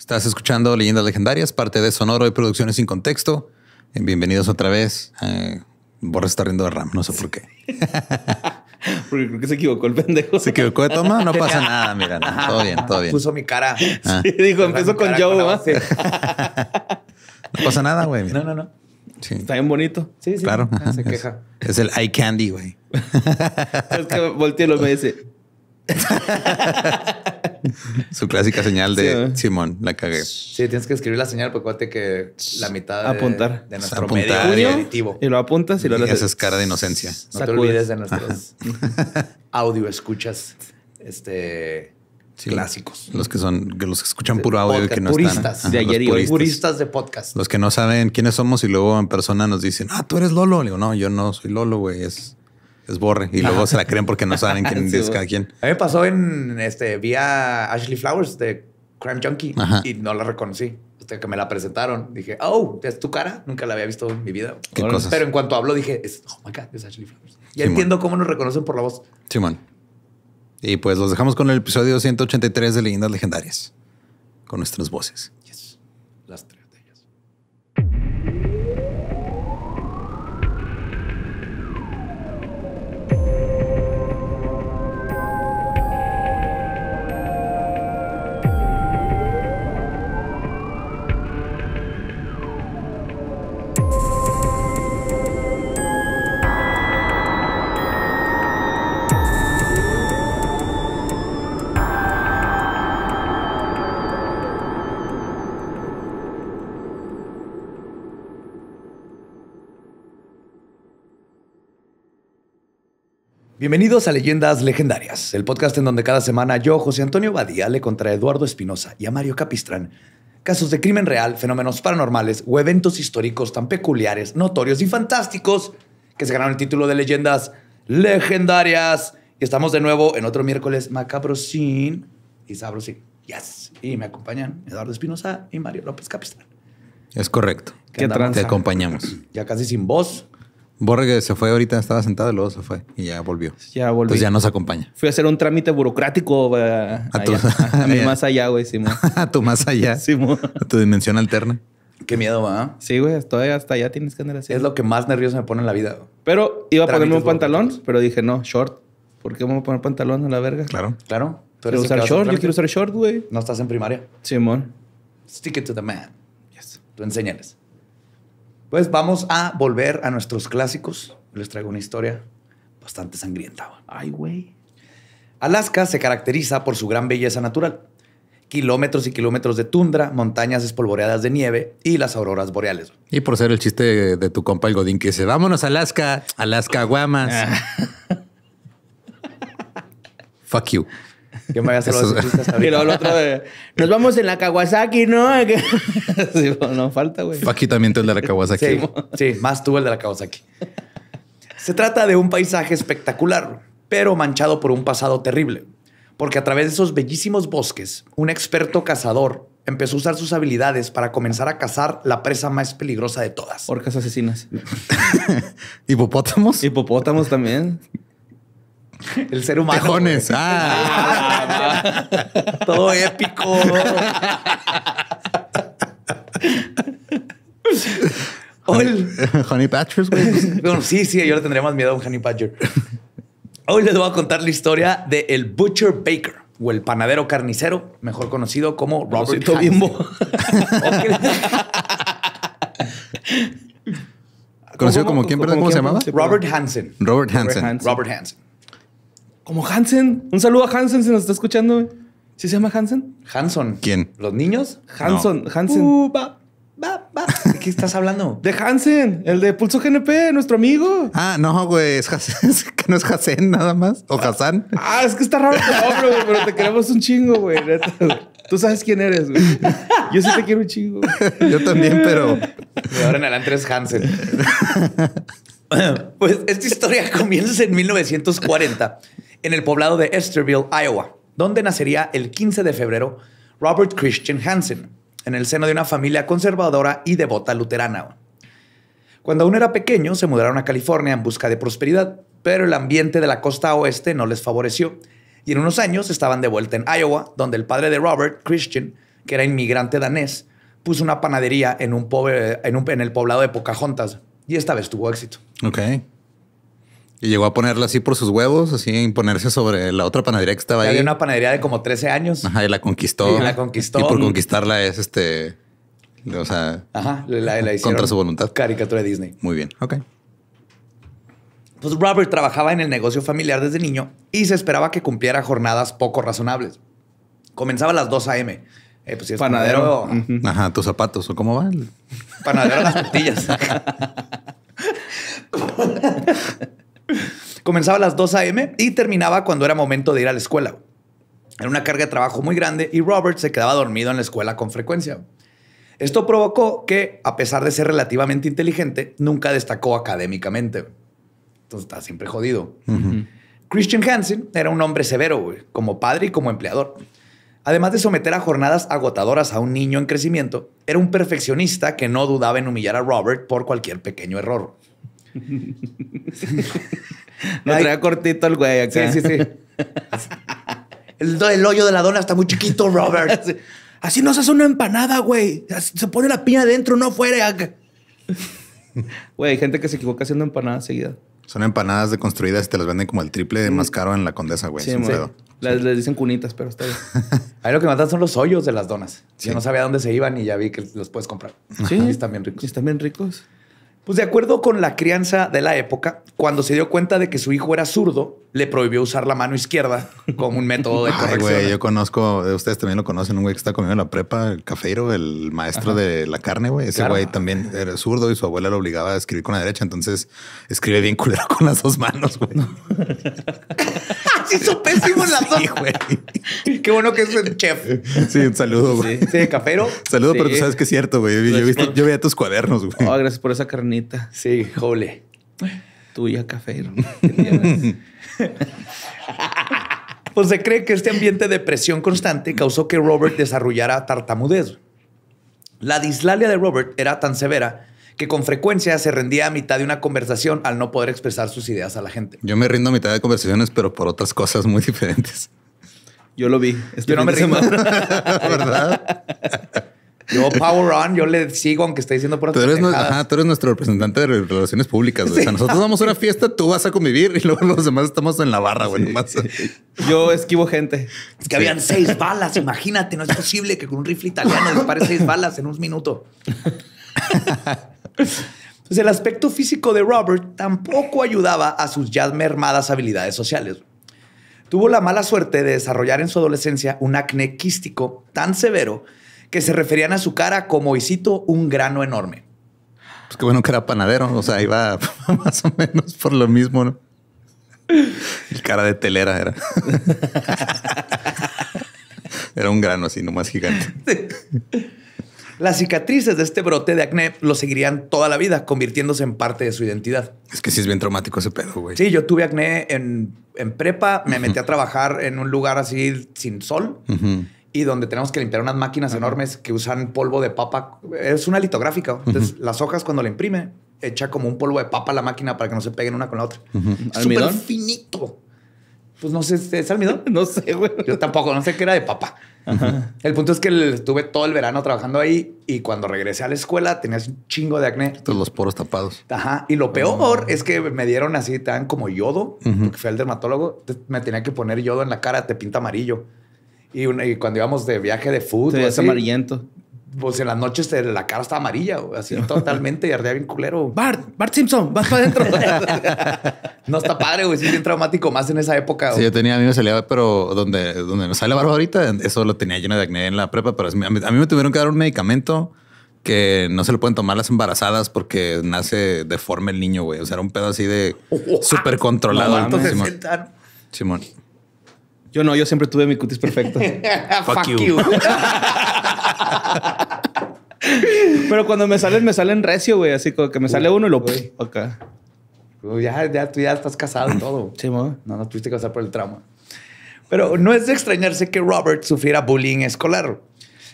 Estás escuchando Leyendas Legendarias, parte de Sonoro y Producciones Sin Contexto. Eh, bienvenidos otra vez. Eh, Borre está riendo de RAM, no sé por qué. Porque creo que se equivocó el pendejo. Se equivocó de toma, no pasa nada, mira, todo bien, todo bien. Puso mi cara. Ah. dijo, empezó con Joe. no pasa nada, güey. No, no, no. Está bien bonito. Sí, sí. Claro. Ah, se queja. Es el eye candy, güey. es que volteé y lo me dice, Su clásica señal de Simón, la cagué. Sí, tienes que escribir la señal, porque que la mitad de, apuntar. de pues, nuestro Y lo apuntas y lo haces. Esa es cara de inocencia. No te olvides de nuestros audio escuchas este, clásicos. Los que son, los que escuchan puro audio y que no están. de ayer y Puristas de podcast. Los que no saben quiénes somos y luego en persona nos dicen, ah, tú eres Lolo. Le digo, no, yo no soy Lolo, güey. Es es y luego se la creen porque no saben quién es cada quien. A mí me pasó en este, vía Ashley Flowers de Crime Junkie y no la reconocí. usted que me la presentaron, dije, oh, es tu cara. Nunca la había visto en mi vida. Pero en cuanto habló, dije, oh my God, es Ashley Flowers. Ya entiendo cómo nos reconocen por la voz. Sí, man. y pues los dejamos con el episodio 183 de Leyendas Legendarias, con nuestras voces. las tres. Bienvenidos a Leyendas Legendarias, el podcast en donde cada semana yo, José Antonio Badía, le contra Eduardo Espinosa y a Mario Capistrán casos de crimen real, fenómenos paranormales o eventos históricos tan peculiares, notorios y fantásticos que se ganaron el título de Leyendas Legendarias. Y estamos de nuevo en otro miércoles macabrosín y sabrosín. Yes. Y me acompañan Eduardo Espinosa y Mario López Capistrán. Es correcto. ¿Qué Te acompañamos. Ya casi sin voz. Borre se fue ahorita, estaba sentado y luego se fue y ya volvió. Ya volvió. Pues ya nos acompaña. Fui a hacer un trámite burocrático a, tu, más allá, güey, Simón. a tu más allá. Simón. A tu dimensión alterna. Qué miedo, va. Sí, güey, hasta allá tienes que andar así. Es lo que más nervioso me pone en la vida. Pero iba a ponerme un pantalón, pero dije, no, short. ¿Por qué vamos a poner pantalón a la verga? Claro. Claro. ¿Tú usar short, yo quiero usar short, güey. No estás en primaria. Simón. Stick it to the man. Yes. Tú enseñales. Pues vamos a volver a nuestros clásicos. Les traigo una historia bastante sangrienta. Ay, güey. Alaska se caracteriza por su gran belleza natural. Kilómetros y kilómetros de tundra, montañas espolvoreadas de nieve y las auroras boreales. Y por ser el chiste de, tu compa el Godín que dice, vámonos Alaska, Alaska Guamas. Ah. Fuck you. me nos vamos en la Kawasaki, ¿no? sí, pues, no falta, güey. Aquí también el de la Kawasaki. Sí, más tuvo el de la Kawasaki. Se trata de un paisaje espectacular, pero manchado por un pasado terrible. Porque a través de esos bellísimos bosques, un experto cazador empezó a usar sus habilidades para comenzar a cazar la presa más peligrosa de todas. Orcas asesinas. ¿Hipopótamos? Hipopótamos también. El ser humano. Tejones. Ah. Todo épico. Honey, Patchers? Bueno, sí, sí, yo le tendría más miedo a un Honey Patcher. Hoy les voy a contar la historia de el Butcher Baker o el panadero carnicero, mejor conocido como Robert Bimbo. ¿Conocido como quién, ¿Cómo, ¿cómo se llamaba? Robert Hansen. Robert Hansen. Robert Hansen. Como Hansen. Un saludo a Hansen si nos está escuchando. ¿Sí se llama Hansen? Hanson. ¿Quién? ¿Los niños? Hanson. Hansen. Uh, ¿De qué estás hablando? De Hansen, el de Pulso GNP, nuestro amigo. Ah, no, güey. Es que no es Hansen nada más. O Hassan. Ah, es que está raro tu nombre, pero te queremos un chingo, güey. Tú sabes quién eres, güey. Yo sí te quiero un chingo. Yo también, pero. ahora en adelante es Hansen. Pues esta historia comienza en 1940 en el poblado de Esterville, Iowa, donde nacería el 15 de febrero Robert Christian Hansen, en el seno de una familia conservadora y devota luterana. Cuando aún era pequeño, se mudaron a California en busca de prosperidad, pero el ambiente de la costa oeste no les favoreció, y en unos años estaban de vuelta en Iowa, donde el padre de Robert, Christian, que era inmigrante danés, puso una panadería en, un en el poblado de Pocahontas, y esta vez tuvo éxito. Ok. Y llegó a ponerla así por sus huevos, así imponerse sobre la otra panadería que estaba ahí. Había una panadería de como 13 años. Ajá, y la conquistó. Y la conquistó. Y por conquistarla es este. O sea. la Contra su voluntad. Caricatura de Disney. Muy bien. Ok. Pues Robert trabajaba en el negocio familiar desde niño y se esperaba que cumpliera jornadas poco razonables. Comenzaba a las 2 a.m. Eh, pues, panadero. Ajá, tus zapatos, o cómo van. Panadero las tortillas. Comenzaba a las 2 a.m. y terminaba cuando era momento de ir a la escuela. Era una carga de trabajo muy grande y Robert se quedaba dormido en la escuela con frecuencia. Esto provocó que, a pesar de ser relativamente inteligente, nunca destacó académicamente. Entonces está siempre jodido. Christian Hansen era un hombre severo, como padre y como empleador. Además de someter a jornadas agotadoras a un niño en crecimiento, era un perfeccionista que no dudaba en humillar a Robert por cualquier pequeño error. Lo traía cortito el güey Sí, sí, sí. El, hoyo de la dona está muy chiquito, Robert. Así, no se hace una empanada, güey. se pone la piña adentro, no afuera. Güey, gente que se equivoca haciendo empanadas seguidas. Son empanadas de y te las venden como el triple de más caro en la condesa, güey. Sí, les, dicen cunitas, pero está bien. Ahí lo que matan son los hoyos de las donas. Yo no sabía dónde se iban y ya vi que los puedes comprar. Sí. Y están bien ricos. Sí, están bien ricos. Pues de acuerdo con la crianza de la época, cuando se dio cuenta de que su hijo era zurdo, le prohibió usar la mano izquierda como un método de corrección. Ay, güey, yo conozco, ustedes también lo conocen, un güey que está comiendo en la prepa, el cafeiro, el maestro de la carne, güey. Ese güey también era zurdo y su abuela lo obligaba a escribir con la derecha, entonces escribe bien culero con las dos manos, güey. Se hizo pésimo las dos. güey. Qué bueno que es el chef. Sí, un saludo, güey. Sí, sí cafero. Saludo, pero tú sabes que es cierto, güey. Yo, yo, yo, veía tus cuadernos, güey. Oh, gracias por esa carne Sí, jole. Tuya, café. pues se cree que este ambiente de presión constante causó que Robert desarrollara tartamudez. La dislalia de Robert era tan severa que con frecuencia se rendía a mitad de una conversación al no poder expresar sus ideas a la gente. Yo me rindo a mitad de conversaciones, pero por otras cosas muy diferentes. Yo lo vi. Este Yo no me rindo. ¿Verdad? Yo power on, yo le sigo aunque esté diciendo por tú eres, ajá, tú eres nuestro representante de relaciones públicas. nosotros vamos a una fiesta, tú vas a convivir y luego los demás estamos en la barra, güey. Yo esquivo gente. Es que habían seis balas, imagínate, no es posible que con un rifle italiano dispare seis balas en un minuto. el aspecto físico de Robert tampoco ayudaba a sus ya mermadas habilidades sociales. Tuvo la mala suerte de desarrollar en su adolescencia un acné quístico tan severo que se referían a su cara como, y un grano enorme. Pues qué bueno que era panadero, o sea, iba más o menos por lo mismo, ¿no? El cara de telera era. era un grano así, nomás gigante. Las cicatrices de este brote de acné lo seguirían toda la vida, convirtiéndose en parte de su identidad. Es que sí es bien traumático ese pedo, güey. Sí, yo tuve acné en, prepa, me metí a trabajar en un lugar así sin sol y donde tenemos que limpiar unas máquinas enormes que usan polvo de papa. Es una litográfica. Entonces, las hojas cuando la imprime, echa como un polvo de papa a la máquina para que no se peguen una con la otra. Súper finito. Pues no sé, ¿es almidón? no sé, güey. Yo tampoco, no sé qué era de papa. El punto es que estuve todo el verano trabajando ahí y cuando regresé a la escuela tenías un chingo de acné. Todos los poros tapados. Ajá. Y lo peor es que me dieron así, Te dan como yodo, Fue el porque al dermatólogo. Me tenía que poner yodo en la cara, te pinta amarillo. Y, cuando íbamos de viaje de fútbol. es amarillento. Pues en las noches la cara estaba amarilla, así totalmente y ardía bien culero. Bart, Bart Simpson, vas para adentro. no está padre, güey, sí bien traumático más en esa época. Sí, yo tenía, a mí me salía, pero donde, donde me sale la barba ahorita, eso lo tenía lleno de acné en la prepa, pero a mí, me tuvieron que dar un medicamento que no se lo pueden tomar las embarazadas porque nace deforme el niño, güey. O sea, era un pedo así de súper controlado. Simón. Yo no, yo siempre tuve mi cutis perfecto. Fuck, you. Pero cuando me salen, me salen recio, güey. Así como que me sale uno y lo voy pues Ya, ya, tú ya estás casado y todo. Sí, ¿no? No, tuviste que pasar por el trauma. Pero no es de extrañarse que Robert sufriera bullying escolar.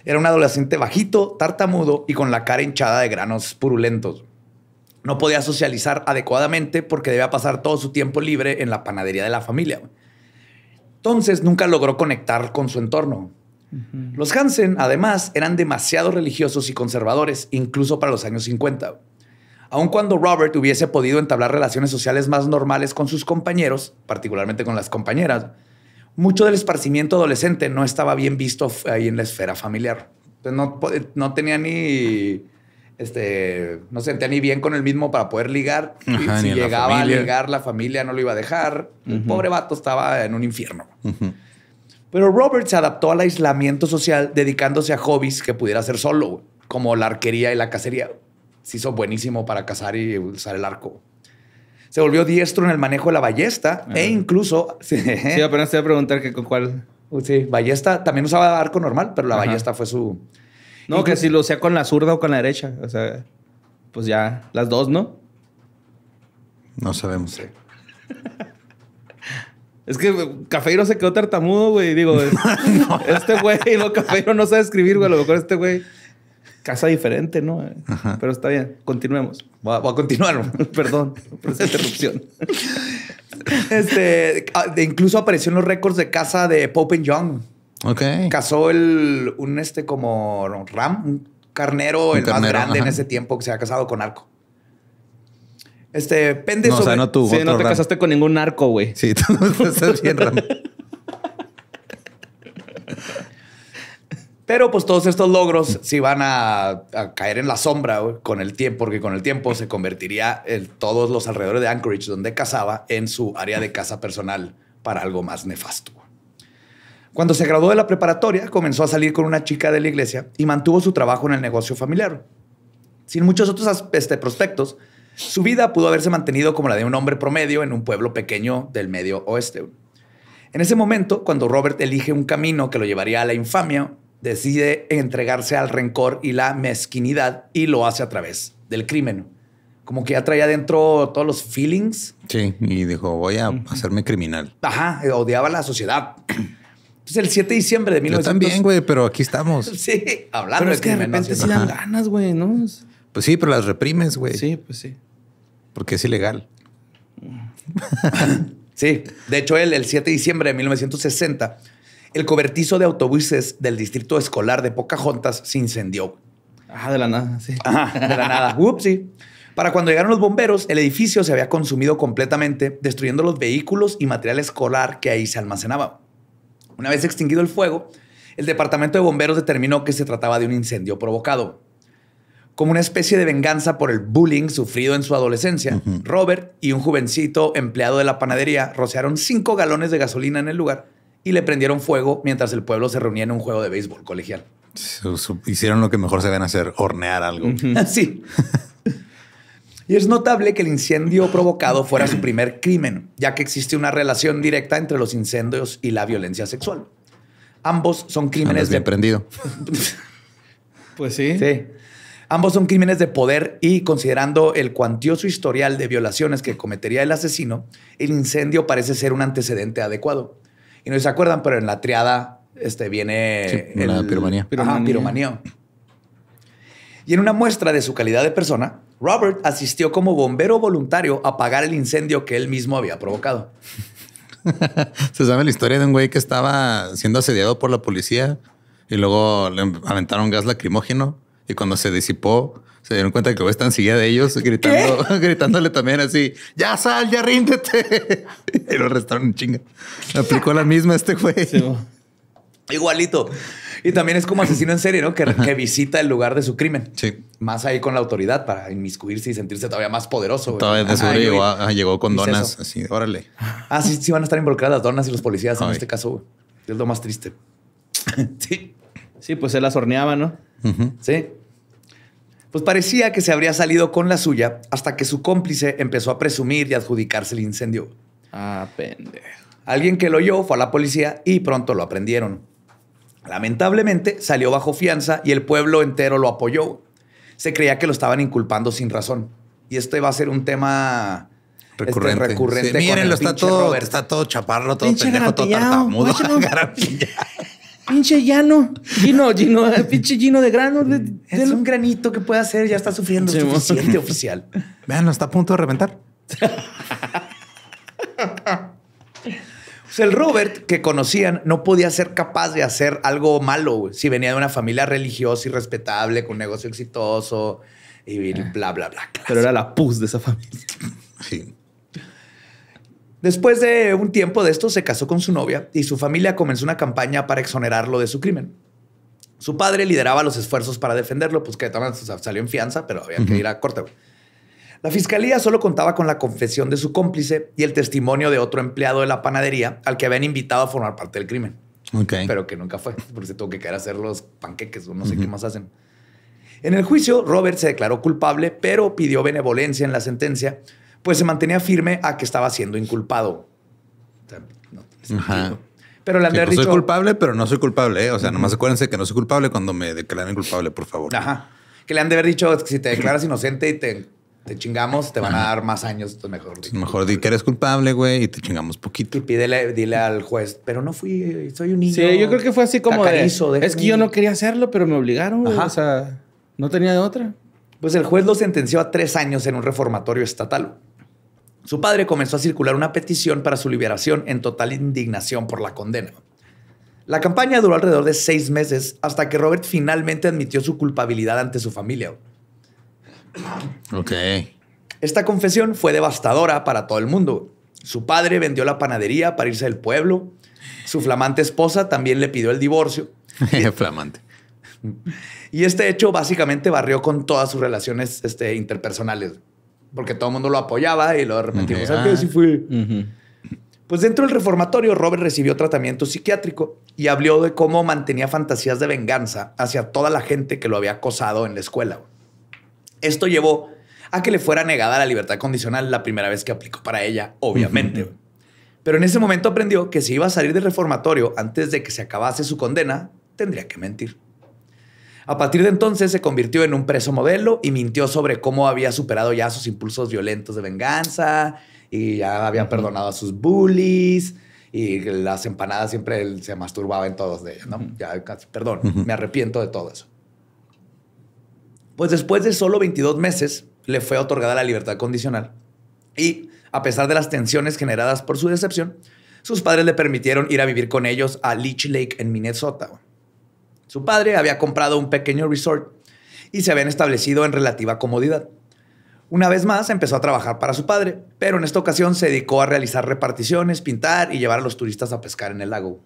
Era un adolescente bajito, tartamudo y con la cara hinchada de granos purulentos. No podía socializar adecuadamente porque debía pasar todo su tiempo libre en la panadería de la familia. Entonces nunca logró conectar con su entorno. Los Hansen, además, eran demasiado religiosos y conservadores, incluso para los años 50. Aun cuando Robert hubiese podido entablar relaciones sociales más normales con sus compañeros, particularmente con las compañeras, mucho del esparcimiento adolescente no estaba bien visto ahí en la esfera familiar. No, no tenía ni este, no sentía ni bien con el mismo para poder ligar. Y si llegaba a ligar, la familia no lo iba a dejar. El pobre vato estaba en un infierno. Pero Robert se adaptó al aislamiento social dedicándose a hobbies que pudiera hacer solo, como la arquería y la cacería. Se hizo buenísimo para cazar y usar el arco. Se volvió diestro en el manejo de la ballesta ah. e incluso... sí, apenas te iba a preguntar que con cuál... Sí, ballesta. También usaba arco normal, pero la ballesta fue su... No, que si lo sea con la zurda o con la derecha. O sea, pues ya, las dos, ¿no? No sabemos. Es que Cafeiro se quedó tartamudo, güey. Digo, este güey, no, Cafeiro no sabe escribir, güey. A lo mejor este güey casa diferente, ¿no? Pero está bien, continuemos. va a, continuar, perdón por esa interrupción. este, ah, incluso apareció en los récords de casa de Pope and Young. Casó el, un este como ram, un carnero, el más grande en ese tiempo que se ha casado con arco. Este, pendejo. no, O sea, no tuvo. sí, no te casaste con ningún arco, güey. Sí, estás bien ram. Pero pues todos estos logros sí van a, caer en la sombra con el tiempo, porque con el tiempo se convertiría todos los alrededores de Anchorage donde cazaba en su área de casa personal para algo más nefasto. Cuando se graduó de la preparatoria, comenzó a salir con una chica de la iglesia y mantuvo su trabajo en el negocio familiar. Sin muchos otros este, prospectos, su vida pudo haberse mantenido como la de un hombre promedio en un pueblo pequeño del medio oeste. En ese momento, cuando Robert elige un camino que lo llevaría a la infamia, decide entregarse al rencor y la mezquinidad y lo hace a través del crimen. Como que ya traía dentro todos los feelings. Sí, y dijo, voy a hacerme criminal. Ajá, odiaba la sociedad. Pues el 7 de diciembre de 1960... Yo también, güey, pero aquí estamos. sí, hablando pero es que de repente sí dan ganas, güey, ¿no? Pues sí, pero las reprimes, güey. Sí, pues sí. Porque es ilegal. sí, de hecho, el 7 de diciembre de 1960, el cobertizo de autobuses del distrito escolar de Pocahontas se incendió. Ah, de la nada, sí. de la nada. Ups, Para cuando llegaron los bomberos, el edificio se había consumido completamente, destruyendo los vehículos y material escolar que ahí se almacenaba. Una vez extinguido el fuego, el Departamento de Bomberos determinó que se trataba de un incendio provocado. Como una especie de venganza por el bullying sufrido en su adolescencia, Robert y un jovencito empleado de la panadería rociaron cinco galones de gasolina en el lugar y le prendieron fuego mientras el pueblo se reunía en un juego de béisbol colegial. Hicieron lo que mejor se saben hacer, hornear algo. Así. sí. Y es notable que el incendio provocado fuera su primer crimen, ya que existe una relación directa entre los incendios y la violencia sexual. Ambos son ah, crímenes de... prendido. pues sí. Sí. Ambos son crímenes de poder y considerando el cuantioso historial de violaciones que cometería el asesino, el incendio parece ser un antecedente adecuado. Y no se acuerdan, pero en la triada este, viene sí, la piromanía. piromanía. Y en una muestra de su calidad de persona, Robert asistió como bombero voluntario a apagar el incendio que él mismo había provocado. Se sabe la historia de un güey que estaba siendo asediado por la policía y luego le aventaron gas lacrimógeno y cuando se disipó se dieron cuenta que el güey está silla de ellos gritando, gritándole también así, ya sal, ya ríndete. y lo arrestaron un chinga. Aplicó la misma este güey. Igualito. Y también es como asesino en serie, ¿no? Que, visita el lugar de su crimen. Sí. Más ahí con la autoridad para inmiscuirse y sentirse todavía más poderoso. Todavía de llegó, llegó con donas. órale. Ah, sí, sí van a estar involucradas las donas y los policías en este caso. Güey. Es lo más triste. sí. Sí, pues él las horneaba, ¿no? Sí. Pues parecía que se habría salido con la suya hasta que su cómplice empezó a presumir y adjudicarse el incendio. Ah, pendejo. Alguien que lo oyó fue a la policía y pronto lo aprendieron. Lamentablemente salió bajo fianza y el pueblo entero lo apoyó. Se creía que lo estaban inculpando sin razón. Y este va a ser un tema recurrente. Este recurrente está todo, está todo chaparro, todo pendejo, todo tartamudo. Pinche llano. Gino, Gino, pinche Gino de grano. es un granito que puede hacer, ya está sufriendo suficiente oficial. Vean, está a punto de reventar. Pues el Robert que conocían no podía ser capaz de hacer algo malo, Si venía de una familia religiosa y respetable, con un negocio exitoso y bla, ah. bla, bla. Pero era la pus de esa familia. Después de un tiempo de esto, se casó con su novia y su familia comenzó una campaña para exonerarlo de su crimen. Su padre lideraba los esfuerzos para defenderlo, pues que salió en fianza, pero había que ir a corte. La fiscalía solo contaba con la confesión de su cómplice y el testimonio de otro empleado de la panadería al que habían invitado a formar parte del crimen. Pero que nunca fue, porque se tuvo que caer a hacer los panqueques o no sé qué más hacen. En el juicio, Robert se declaró culpable, pero pidió benevolencia en la sentencia, pues se mantenía firme a que estaba siendo inculpado. O sea, no Pero le han de haber pues, dicho, soy culpable, pero no soy culpable. ¿eh? O sea, nomás acuérdense que no soy culpable cuando me declaran culpable, por favor. Que le han de haber dicho que si te declaras inocente y te te chingamos, te van a dar más años, entonces mejor. mejor di que eres culpable, güey, y te chingamos poquito. Y dile al juez, pero no fui, soy un niño. Sí, yo creo que fue así como de, es que yo no quería hacerlo, pero me obligaron, Ajá. o sea, no tenía de otra. Pues el juez lo sentenció a tres años en un reformatorio estatal. Su padre comenzó a circular una petición para su liberación en total indignación por la condena. La campaña duró alrededor de seis meses hasta que Robert finalmente admitió su culpabilidad ante su familia. Ok. Esta confesión fue devastadora para todo el mundo. Su padre vendió la panadería para irse del pueblo. Su flamante esposa también le pidió el divorcio. flamante. Y este hecho básicamente barrió con todas sus relaciones este, interpersonales, porque todo el mundo lo apoyaba y lo arrepintió O Sí fue. Pues dentro del reformatorio, Robert recibió tratamiento psiquiátrico y habló de cómo mantenía fantasías de venganza hacia toda la gente que lo había acosado en la escuela. Esto llevó a que le fuera negada la libertad condicional la primera vez que aplicó para ella, obviamente. Pero en ese momento aprendió que si iba a salir del reformatorio antes de que se acabase su condena, tendría que mentir. A partir de entonces se convirtió en un preso modelo y mintió sobre cómo había superado ya sus impulsos violentos de venganza y ya había perdonado a sus bullies y las empanadas siempre se masturbaba en todos de ella. Ya, perdón, me arrepiento de todo eso. Pues después de solo 22 meses le fue otorgada la libertad condicional y, a pesar de las tensiones generadas por su decepción, sus padres le permitieron ir a vivir con ellos a Leech Lake en Minnesota. Su padre había comprado un pequeño resort y se habían establecido en relativa comodidad. Una vez más empezó a trabajar para su padre, pero en esta ocasión se dedicó a realizar reparticiones, pintar y llevar a los turistas a pescar en el lago.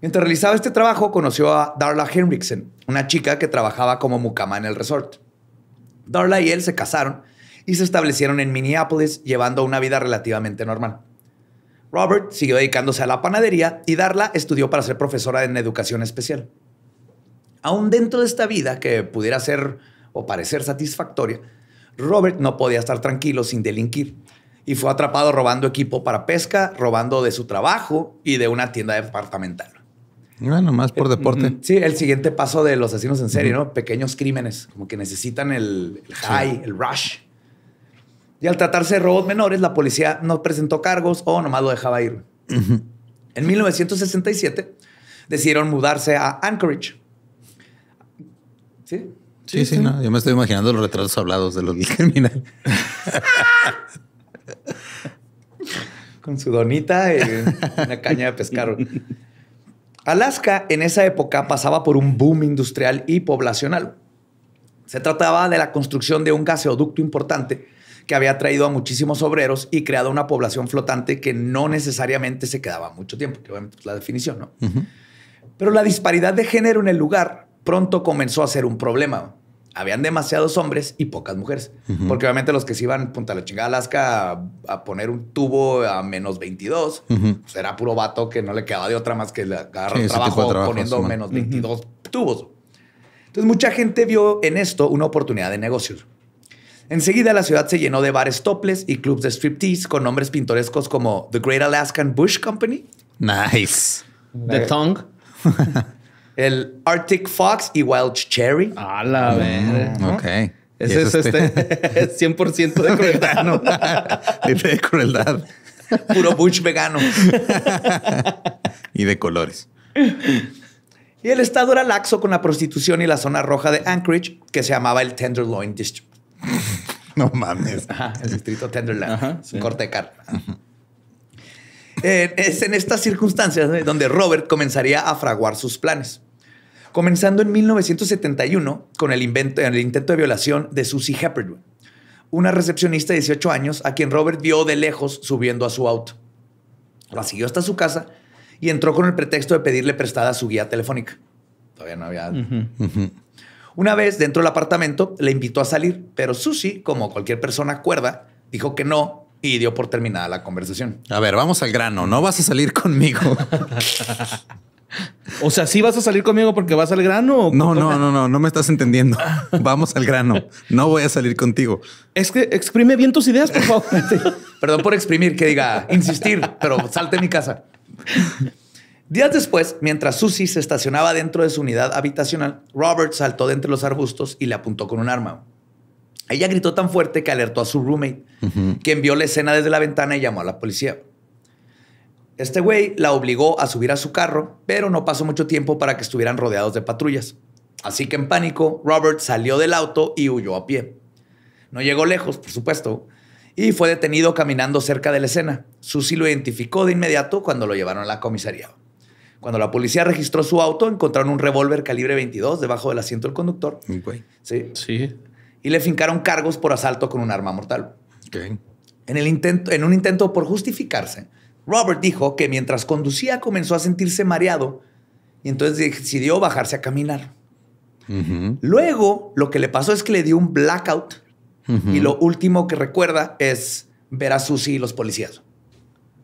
Mientras realizaba este trabajo, conoció a Darla Henriksen, una chica que trabajaba como mucama en el resort. Darla y él se casaron y se establecieron en Minneapolis, llevando una vida relativamente normal. Robert siguió dedicándose a la panadería y Darla estudió para ser profesora en educación especial. Aún dentro de esta vida que pudiera ser o parecer satisfactoria, Robert no podía estar tranquilo sin delinquir y fue atrapado robando equipo para pesca, robando de su trabajo y de una tienda departamental. Bueno, ah, más por eh, deporte. Sí, el siguiente paso de los asesinos en serie, ¿no? Pequeños crímenes, como que necesitan el, high, el rush. Y al tratarse de robos menores, la policía no presentó cargos o nomás lo dejaba ir. En 1967 decidieron mudarse a Anchorage. ¿Sí? Sí, sí, no. Yo me estoy imaginando los retratos hablados de los del Con su donita y una caña de pescar. Alaska en esa época pasaba por un boom industrial y poblacional. Se trataba de la construcción de un gaseoducto importante que había traído a muchísimos obreros y creado una población flotante que no necesariamente se quedaba mucho tiempo, que obviamente es la definición, ¿no? Pero la disparidad de género en el lugar pronto comenzó a ser un problema habían demasiados hombres y pocas mujeres. Porque obviamente los que se iban punta la chingada Alaska a, poner un tubo a menos 22, pues era puro vato que no le quedaba de otra más que agarrar trabajo, poniendo menos 22 tubos. Entonces mucha gente vio en esto una oportunidad de negocios. Enseguida la ciudad se llenó de bares toples y clubs de striptease con nombres pintorescos como The Great Alaskan Bush Company. Nice. The eh, Tongue. el Arctic Fox y Wild Cherry. Ah, la Ok. Ese es este, este. es 100% de crueldad. ¿no? de crueldad. Puro bush vegano. y de colores. Y el estado era laxo con la prostitución y la zona roja de Anchorage, que se llamaba el Tenderloin District. No mames. el distrito Tenderloin, corte de carne. es en estas circunstancias donde Robert comenzaría a fraguar sus planes comenzando en 1971 con el, intento de violación de Susie Hepburn, una recepcionista de 18 años a quien Robert vio de lejos subiendo a su auto. La siguió hasta su casa y entró con el pretexto de pedirle prestada su guía telefónica. Todavía no había... Una vez dentro del apartamento, le invitó a salir, pero Susie, como cualquier persona cuerda, dijo que no y dio por terminada la conversación. A ver, vamos al grano. No vas a salir conmigo. O sea, ¿sí vas a salir conmigo porque vas al grano? no, no, no, no, no me estás entendiendo. Vamos al grano. No voy a salir contigo. Es que exprime bien tus ideas, por favor. Perdón por exprimir, que diga insistir, pero salte de mi casa. Días después, mientras Susie se estacionaba dentro de su unidad habitacional, Robert saltó de entre los arbustos y le apuntó con un arma. Ella gritó tan fuerte que alertó a su roommate, que quien vio la escena desde la ventana y llamó a la policía. Este güey la obligó a subir a su carro, pero no pasó mucho tiempo para que estuvieran rodeados de patrullas. Así que en pánico, Robert salió del auto y huyó a pie. No llegó lejos, por supuesto, y fue detenido caminando cerca de la escena. Susy lo identificó de inmediato cuando lo llevaron a la comisaría. Cuando la policía registró su auto, encontraron un revólver calibre 22 debajo del asiento del conductor. Sí. Sí. Y le fincaron cargos por asalto con un arma mortal. Okay. En, el intento, en un intento por justificarse, Robert dijo que mientras conducía comenzó a sentirse mareado y entonces decidió bajarse a caminar. Luego, lo que le pasó es que le dio un blackout y lo último que recuerda es ver a Susy y los policías.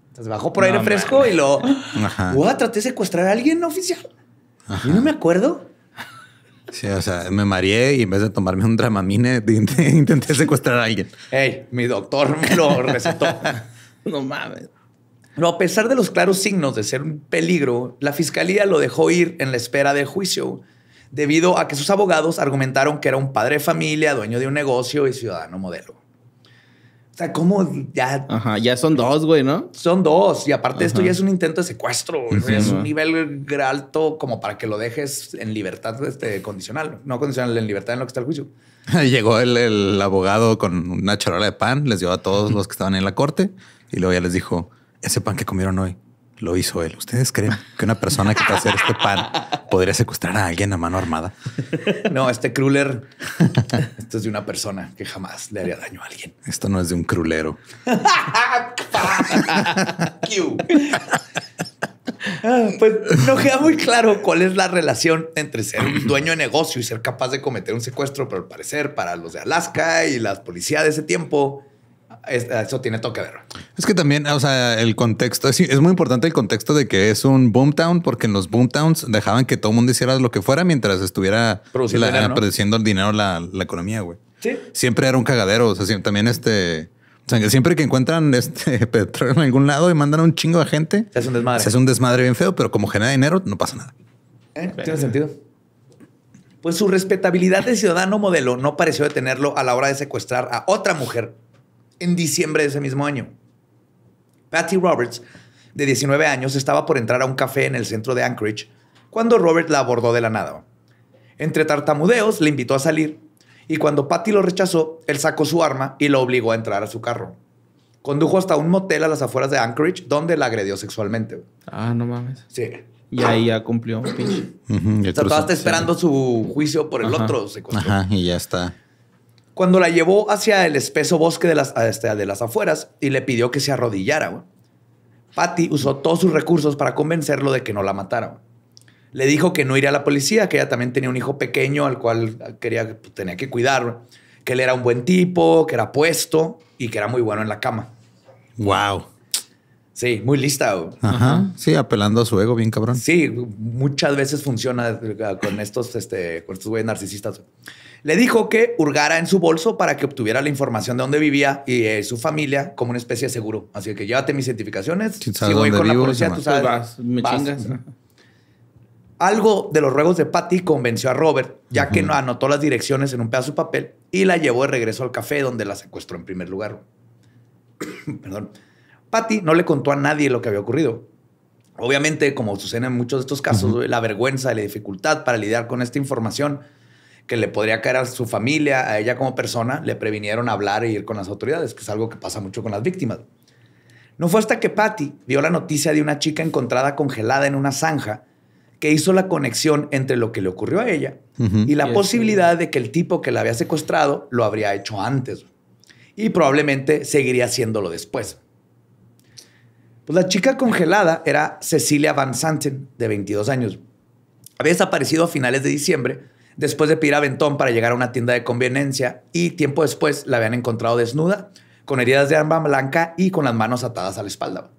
Entonces bajó por aire fresco y lo... traté de secuestrar a alguien oficial. Y no me acuerdo. Sí, o sea, me mareé y en vez de tomarme un dramamine, intenté, secuestrar a alguien. Hey, mi doctor me lo recetó. no mames. No, a pesar de los claros signos de ser un peligro, la fiscalía lo dejó ir en la espera de juicio, debido a que sus abogados argumentaron que era un padre de familia, dueño de un negocio y ciudadano modelo. O sea, ¿cómo ya? Ajá, ya son dos, güey, ¿no? Son dos. Y aparte esto ya es un intento de secuestro. es un nivel alto como para que lo dejes en libertad este, condicional. No condicional, en libertad en lo que está el juicio. Llegó el, el abogado con una charola de pan, les dio a todos los que estaban en la corte y luego ya les dijo ese pan que comieron hoy lo hizo él. ¿Ustedes creen que una persona que para hacer este pan podría secuestrar a alguien a mano armada? No, este cruler esto es de una persona que jamás le haría daño a alguien. Esto no es de un crulero. Ah, pues no queda muy claro cuál es la relación entre ser un dueño de negocio y ser capaz de cometer un secuestro, pero al parecer para los de Alaska y las policías de ese tiempo, eso tiene todo que ver. Es que también, o sea, el contexto, es, muy importante el contexto de que es un boomtown, porque en los boomtowns dejaban que todo el mundo hiciera lo que fuera mientras estuviera produciendo, el dinero la, economía, güey. ¿Sí? Siempre era un cagadero, o sea, también este... O sea, que siempre que encuentran este petróleo en algún lado y mandan a un chingo de gente, es un desmadre. un desmadre bien feo, pero como genera dinero, no pasa nada. Eh, tiene sentido. Pues su respetabilidad de ciudadano modelo no pareció detenerlo a la hora de secuestrar a otra mujer en diciembre de ese mismo año. Patty Roberts, de 19 años, estaba por entrar a un café en el centro de Anchorage cuando Robert la abordó de la nada. Entre tartamudeos le invitó a salir y cuando Patty lo rechazó, él sacó su arma y lo obligó a entrar a su carro. Condujo hasta un motel a las afueras de Anchorage donde la agredió sexualmente. Ah, no mames. Sí. Y ahí ya cumplió. Pinche. esperando su juicio por el otro. Secuestro. Ajá, y ya está cuando la llevó hacia el espeso bosque de las, este, de las afueras y le pidió que se arrodillara. Patty usó todos sus recursos para convencerlo de que no la matara. Le dijo que no iría a la policía, que ella también tenía un hijo pequeño al cual ah, quería, pues, tenía que cuidar, que él era un buen tipo, que era puesto y que era muy bueno en la cama. Wow. Sí, muy lista. Ajá. Sí, apelando a su ego, bien cabrón. Sí, muchas veces funciona eh, con estos, este, güeyes narcisistas. Le dijo que hurgara en su bolso para que obtuviera la información de dónde vivía y su familia como una especie de seguro. Así que llévate mis certificaciones. Si voy con la pues me Algo de los ruegos de Patty convenció a Robert, ya que anotó las direcciones en un pedazo de papel y la llevó de regreso al café donde la secuestró en primer lugar. Perdón. Patty no le contó a nadie lo que había ocurrido. Obviamente, como sucede en muchos de estos casos, la vergüenza y la dificultad para lidiar con esta información que le podría caer a su familia, a ella como persona, le previnieron hablar e ir con las autoridades, que es algo que pasa mucho con las víctimas. No fue hasta que Patty vio la noticia de una chica encontrada congelada en una zanja que hizo la conexión entre lo que le ocurrió a ella y la posibilidad de que el tipo que la había secuestrado lo habría hecho antes y probablemente seguiría haciéndolo después. Pues la chica congelada era Cecilia Van Santen, de 22 años. Había desaparecido a finales de diciembre después de pedir aventón para llegar a una tienda de conveniencia y tiempo después la habían encontrado desnuda, con heridas de arma blanca y con las manos atadas a la espalda.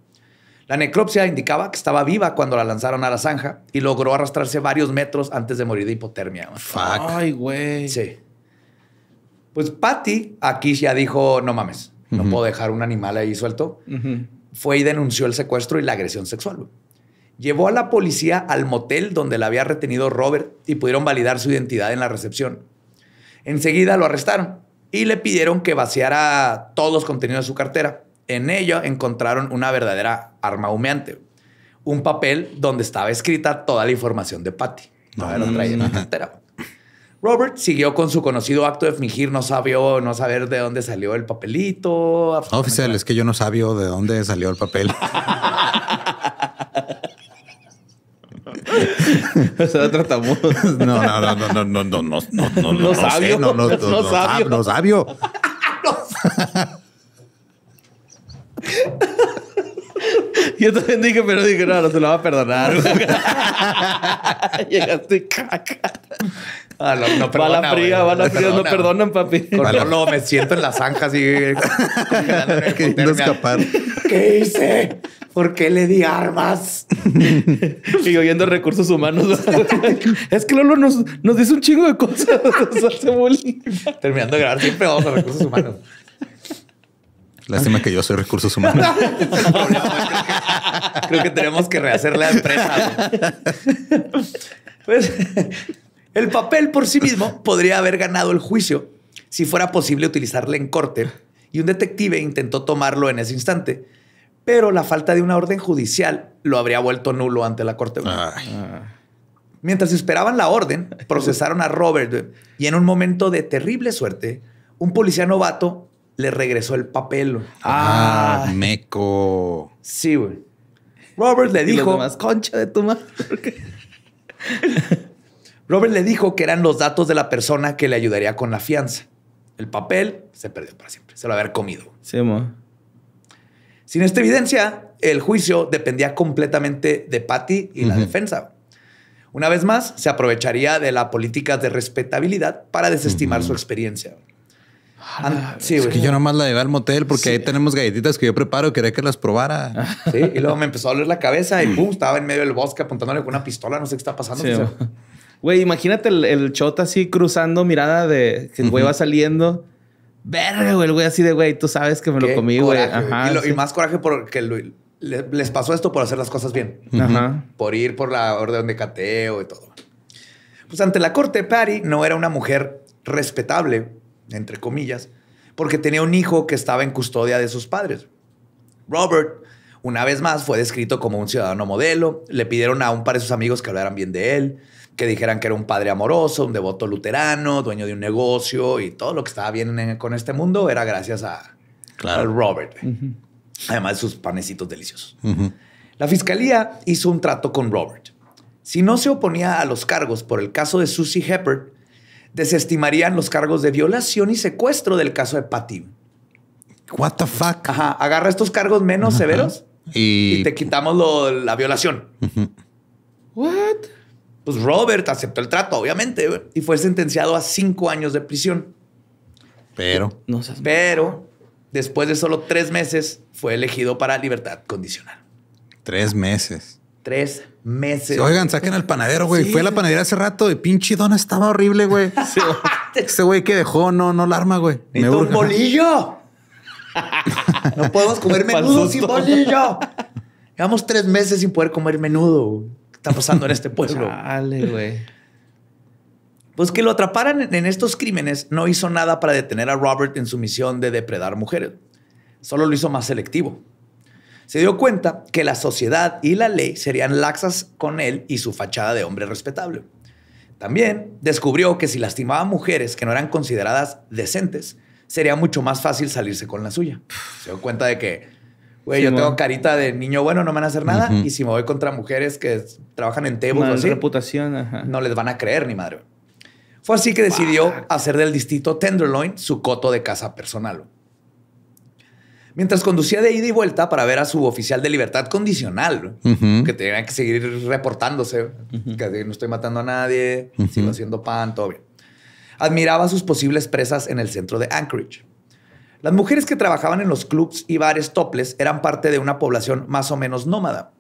La necropsia indicaba que estaba viva cuando la lanzaron a la zanja y logró arrastrarse varios metros antes de morir de hipotermia. Ay, güey. Sí. Pues Patty aquí ya dijo, no mames, no puedo dejar un animal ahí suelto. Fue y denunció el secuestro y la agresión sexual llevó a la policía al motel donde la había retenido Robert y pudieron validar su identidad en la recepción. Enseguida lo arrestaron y le pidieron que vaciara todos los contenidos de su cartera. En ella encontraron una verdadera arma humeante, un papel donde estaba escrita toda la información de Patty. Robert siguió con su conocido acto de fingir no sabio no saber de dónde salió el papelito. Oficial, es que yo no sabía de dónde salió el papel. o No, no, no, no, no, no, sabio. no, sabio. Yo también dije, pero dije, no, no te lo va a perdonar. Llegaste caca. no, perdonan, papi. me siento en la zanja así. escapar. ¿Qué hice? ¿por qué le di armas? y oyendo recursos humanos. es que Lolo nos, dice un chingo de cosas. Terminando de grabar, siempre vamos a recursos humanos. Lástima que yo soy recursos humanos. creo, que, tenemos que rehacer la empresa. Pues, el papel por sí mismo podría haber ganado el juicio si fuera posible utilizarle en corte y un detective intentó tomarlo en ese instante pero la falta de una orden judicial lo habría vuelto nulo ante la Corte. Mientras esperaban la orden, procesaron a Robert y en un momento de terrible suerte, un policía novato le regresó el papel. Ah, meco. Sí, güey. Robert le dijo. más concha de tu madre. Robert le dijo que eran los datos de la persona que le ayudaría con la fianza. El papel se perdió para siempre. Se lo haber comido. Sí, sin esta evidencia, el juicio dependía completamente de Patty y la defensa. Una vez más, se aprovecharía de la política de respetabilidad para desestimar su experiencia. es que yo nomás la llevé al motel porque ahí tenemos galletitas que yo preparo, quería que las probara. y luego me empezó a doler la cabeza y pum, estaba en medio del bosque apuntándole con una pistola, no sé qué está pasando. güey, imagínate el, el, shot así cruzando mirada de que el güey va saliendo Verga, güey, el güey así de, güey, tú sabes que me lo comí, güey. y, más coraje porque les pasó esto por hacer las cosas bien. Por ir por la orden de cateo y todo. Pues ante la corte, Patty no era una mujer respetable, entre comillas, porque tenía un hijo que estaba en custodia de sus padres. Robert, una vez más, fue descrito como un ciudadano modelo. Le pidieron a un par de sus amigos que hablaran bien de él que dijeran que era un padre amoroso, un devoto luterano, dueño de un negocio y todo lo que estaba bien con este mundo era gracias a, Robert. Además de sus panecitos deliciosos. La fiscalía hizo un trato con Robert. Si no se oponía a los cargos por el caso de Susie Shepard, desestimarían los cargos de violación y secuestro del caso de Patty. What the fuck? Ajá, agarra estos cargos menos severos y... te quitamos la violación. What? Pues Robert aceptó el trato, obviamente, y fue sentenciado a cinco años de prisión. Pero. No Pero después de solo tres meses fue elegido para libertad condicional. Tres meses. Tres meses. oigan, saquen al panadero, güey. Fue a la panadera hace rato y pinche dona estaba horrible, güey. Este güey que dejó, no, no la arma, güey. Me un bolillo. no podemos comer menudo sin bolillo. Llevamos tres meses sin poder comer menudo está pasando en este pueblo. güey. Pues que lo atraparan en estos crímenes no hizo nada para detener a Robert en su misión de depredar mujeres. Solo lo hizo más selectivo. Se dio cuenta que la sociedad y la ley serían laxas con él y su fachada de hombre respetable. También descubrió que si lastimaba a mujeres que no eran consideradas decentes, sería mucho más fácil salirse con la suya. Se dio cuenta de que Güey, yo tengo carita de niño bueno, no me van a hacer nada. Y si me voy contra mujeres que trabajan en tebus o así, reputación, no les van a creer ni madre. Fue así que decidió hacer del distrito Tenderloin su coto de casa personal. Mientras conducía de ida y vuelta para ver a su oficial de libertad condicional, que tenía que seguir reportándose, que no estoy matando a nadie, sigo haciendo pan, todo bien. Admiraba sus posibles presas en el centro de Anchorage. Las mujeres que trabajaban en los clubs y bares toples eran parte de una población más o menos nómada.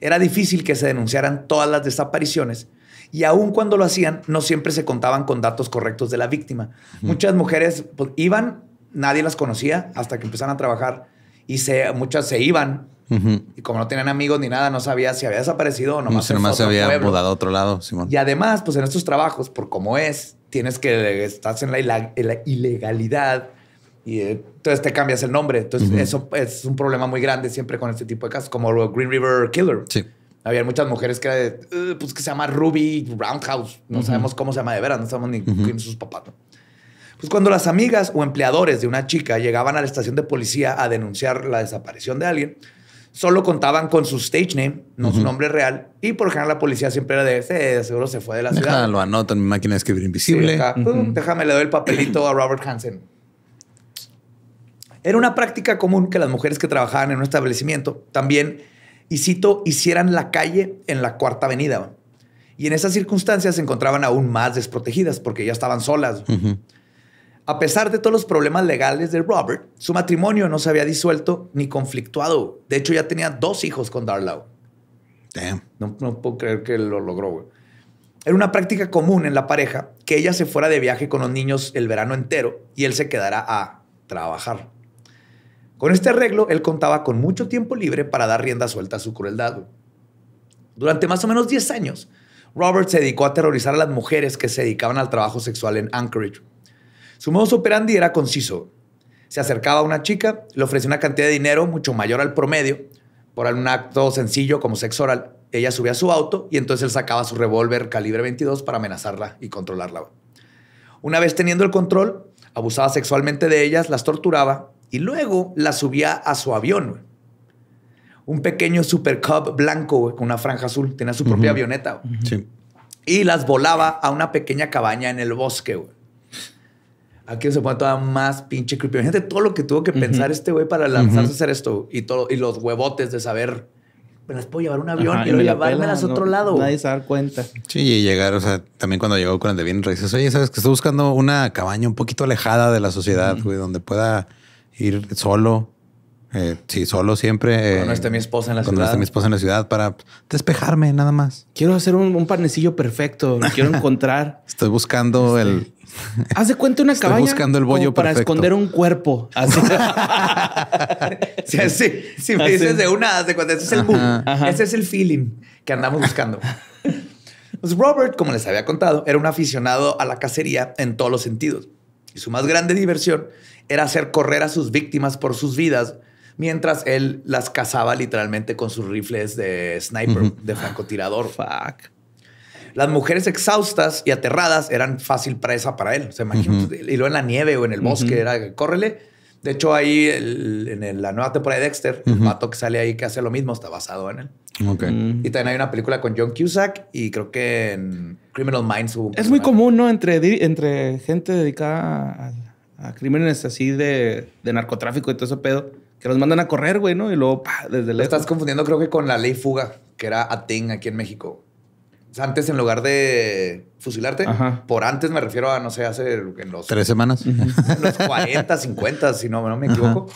Era difícil que se denunciaran todas las desapariciones y aun cuando lo hacían no siempre se contaban con datos correctos de la víctima. Muchas mujeres pues, iban, nadie las conocía hasta que empezaron a trabajar y muchas se iban. Y como no tenían amigos ni nada, no sabía si había desaparecido o no no, nomás se había mudado a otro lado. Simón. Y además, pues en estos trabajos, por cómo es, tienes que estás en la, ilegalidad y eh, entonces te cambias el nombre. Entonces, eso es un problema muy grande siempre con este tipo de casos, como Green River Killer. Había muchas mujeres que eh, pues que se llama Ruby Roundhouse. No sabemos cómo se llama de veras, no sabemos ni quién sus papás. Pues cuando las amigas o empleadores de una chica llegaban a la estación de policía a denunciar la desaparición de alguien, solo contaban con su stage name, no su nombre real, y por general la policía siempre era de seguro se fue de la ciudad. Lo anotan en mi máquina de escribir invisible. déjame, le doy el papelito a Robert Hansen. Era una práctica común que las mujeres que trabajaban en un establecimiento también, y cito, hicieran la calle en la cuarta avenida. Y en esas circunstancias se encontraban aún más desprotegidas porque ya estaban solas. A pesar de todos los problemas legales de Robert, su matrimonio no se había disuelto ni conflictuado. De hecho, ya tenía dos hijos con Darlow. Damn. No, puedo creer que lo logró, Era una práctica común en la pareja que ella se fuera de viaje con los niños el verano entero y él se quedara a trabajar. Con este arreglo, él contaba con mucho tiempo libre para dar rienda suelta a su crueldad. Durante más o menos 10 años, Robert se dedicó a aterrorizar a las mujeres que se dedicaban al trabajo sexual en Anchorage. Su modus operandi era conciso. Se acercaba a una chica, le ofrecía una cantidad de dinero mucho mayor al promedio por algún acto sencillo como sexo oral. Ella subía a su auto y entonces él sacaba su revólver calibre 22 para amenazarla y controlarla. Una vez teniendo el control, abusaba sexualmente de ellas, las torturaba y luego la subía a su avión. Un pequeño Super Cub blanco con una franja azul. Tenía su propia avioneta. Sí. Y las volaba a una pequeña cabaña en el bosque. Güey. Aquí se pone toda más pinche creepy. Gente, todo lo que tuvo que pensar este güey para lanzarse a hacer esto. Y, todo, y los huevotes de saber me las puedo llevar un avión y, y llevármelas a otro lado. Nadie se da dar cuenta. Sí, y llegar, o sea, también cuando llegó con el de bien dices, oye, sabes que estoy buscando una cabaña un poquito alejada de la sociedad, güey, donde pueda ir solo. Eh, sí, solo siempre. Eh, no está mi esposa en la ciudad. mi esposa en la ciudad para despejarme nada más. Quiero hacer un, panecillo perfecto. quiero encontrar. Estoy buscando este, el. Haz de cuenta una Estoy buscando el bollo para esconder un cuerpo. Así. sí, Si me dices de una, haz de cuenta. Ese es el boom. Ese es el feeling que andamos buscando. Pues Robert, como les había contado, era un aficionado a la cacería en todos los sentidos. Y su más grande diversión era hacer correr a sus víctimas por sus vidas mientras él las cazaba literalmente con sus rifles de sniper, de francotirador. Fuck. Las mujeres exhaustas y aterradas eran fácil presa para él. O sea, pues, y luego en la nieve o en el bosque, era córrele. De hecho, ahí en la nueva temporada de Dexter, el pato que sale ahí que hace lo mismo está basado en él. Mm. Y también hay una película con John Cusack y creo que en Criminal Minds Es muy común, ¿no? Entre, entre gente dedicada a, crímenes así de, narcotráfico y todo ese pedo, que los mandan a correr, güey, ¿no? Y luego, desde la. estás confundiendo, creo que con la ley fuga, que era ting aquí en México. antes, en lugar de fusilarte, por antes me refiero a, no sé, hace en los... Tres semanas. los 40, 50, si no, me equivoco.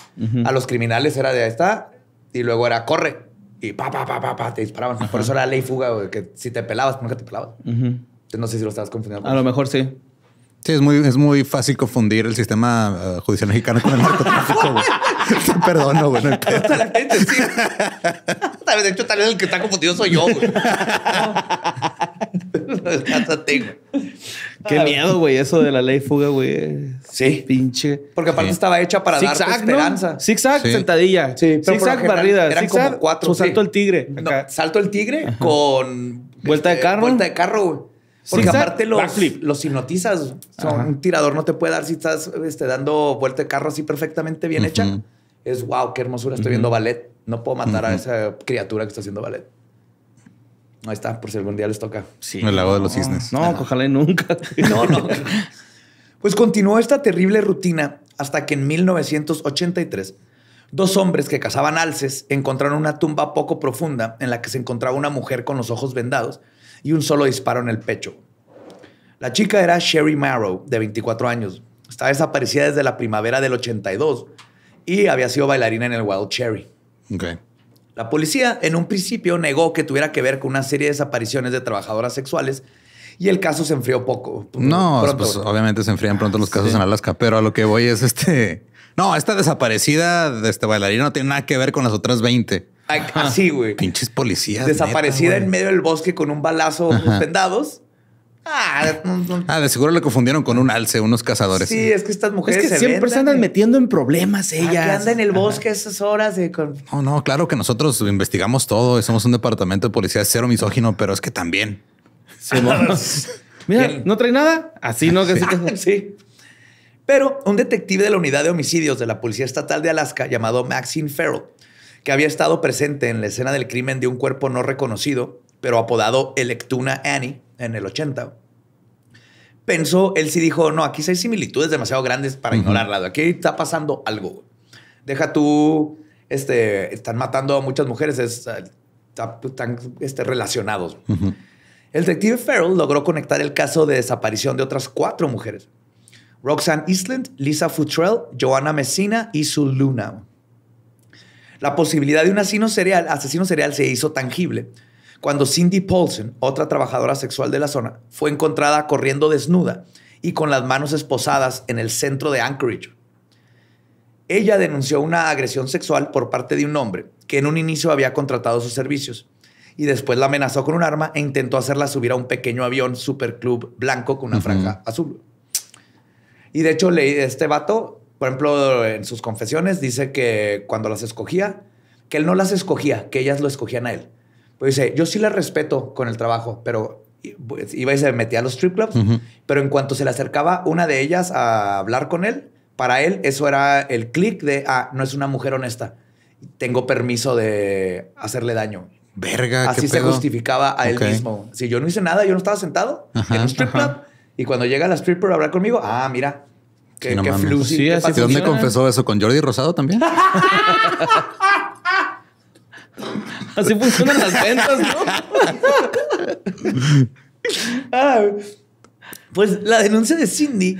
A los criminales era de, ahí está, y luego era, corre y pa, pa, pa, pa, pa, te disparaban. Por eso era ley fuga, güey, que si te pelabas, nunca te pelabas. no sé si lo estabas confundiendo. a lo mejor sí. Sí, es muy, es muy fácil confundir el sistema eh, judicial mexicano con el narcotráfico, güey. Te perdono, güey. No la sí. De hecho, tal vez el que está confundido soy yo, güey. Qué ah. miedo, güey, eso de la ley fuga, güey. Sí. Pinche. Porque aparte estaba hecha para darte esperanza. Zigzag, sentadilla. Sí, pero Zigzag, barrida. Eran pues, salto el tigre. salto el tigre con. Vuelta de este, carro. Vuelta de carro, güey. Porque aparte los, hipnotizas. un tirador no te puede dar si estás este, dando vuelta de carro así perfectamente bien hecha. Es wow, qué hermosura. Estoy viendo ballet. No puedo matar a esa criatura que está haciendo ballet. No está, por si algún día les toca. Sí. El lago de los cisnes. No, nunca. No, no. Pues continuó esta terrible rutina hasta que en 1983 dos hombres que cazaban alces encontraron una tumba poco profunda en la que se encontraba una mujer con los ojos vendados y un solo disparo en el pecho. La chica era Sherry Marrow, de 24 años. Estaba desaparecida desde la primavera del 82 y había sido bailarina en el Wild Cherry. Okay. La policía en un principio negó que tuviera que ver con una serie de desapariciones de trabajadoras sexuales y el caso se enfrió poco. No, pues obviamente se enfrían pronto los ah, casos en Alaska, pero a lo que voy es este. No, esta desaparecida de este bailarín no tiene nada que ver con las otras 20. Así, güey. Pinches policías. Desaparecida en medio del bosque con un balazo, Ajá. Ah, ah, de seguro le confundieron con un alce, unos cazadores. Sí, es que estas mujeres. Es que siempre se andan eh. metiendo en problemas ah, ellas. que anda en el bosque a esas horas. No, no, claro que nosotros investigamos todo. Somos un departamento de policía cero misógino, pero es que también. Mira, no trae nada. Así no. Ah, sí. sí. Pero un detective de la unidad de homicidios de la Policía Estatal de Alaska llamado Maxine Farrell, que había estado presente en la escena del crimen de un cuerpo no reconocido, pero apodado Electuna Annie, en el 80, pensó, él sí dijo, no, aquí hay similitudes demasiado grandes para ignorarla... Aquí está pasando algo. Deja tú, este, están matando a muchas mujeres, ah, están este, relacionados. El detective Farrell logró conectar el caso de desaparición de otras cuatro mujeres. Roxanne Eastland, Lisa Futrell, Joanna Messina y su Luna. La posibilidad de un asesino serial, asesino serial se hizo tangible cuando Cindy Paulson, otra trabajadora sexual de la zona, fue encontrada corriendo desnuda y con las manos esposadas en el centro de Anchorage. Ella denunció una agresión sexual por parte de un hombre que en un inicio había contratado sus servicios y después la amenazó con un arma e intentó hacerla subir a un pequeño avión superclub blanco con una franja azul. Y de hecho, leí este vato, por ejemplo, en sus confesiones, dice que cuando las escogía, que él no las escogía, que ellas lo escogían a él. Pues dice, yo sí la respeto con el trabajo, pero iba y se metía a los strip clubs, pero en cuanto se le acercaba una de ellas a hablar con él, para él eso era el clic de, ah, no es una mujer honesta, tengo permiso de hacerle daño. Verga, Así se justificaba a él mismo. Si yo no hice nada, yo no estaba sentado en un strip club y cuando llega la stripper a hablar conmigo, ah, mira, qué, sí, qué ¿Dónde confesó eso? ¿Con Jordi Rosado también? Así funcionan las ventas, ¿no? Ah, pues la denuncia de Cindy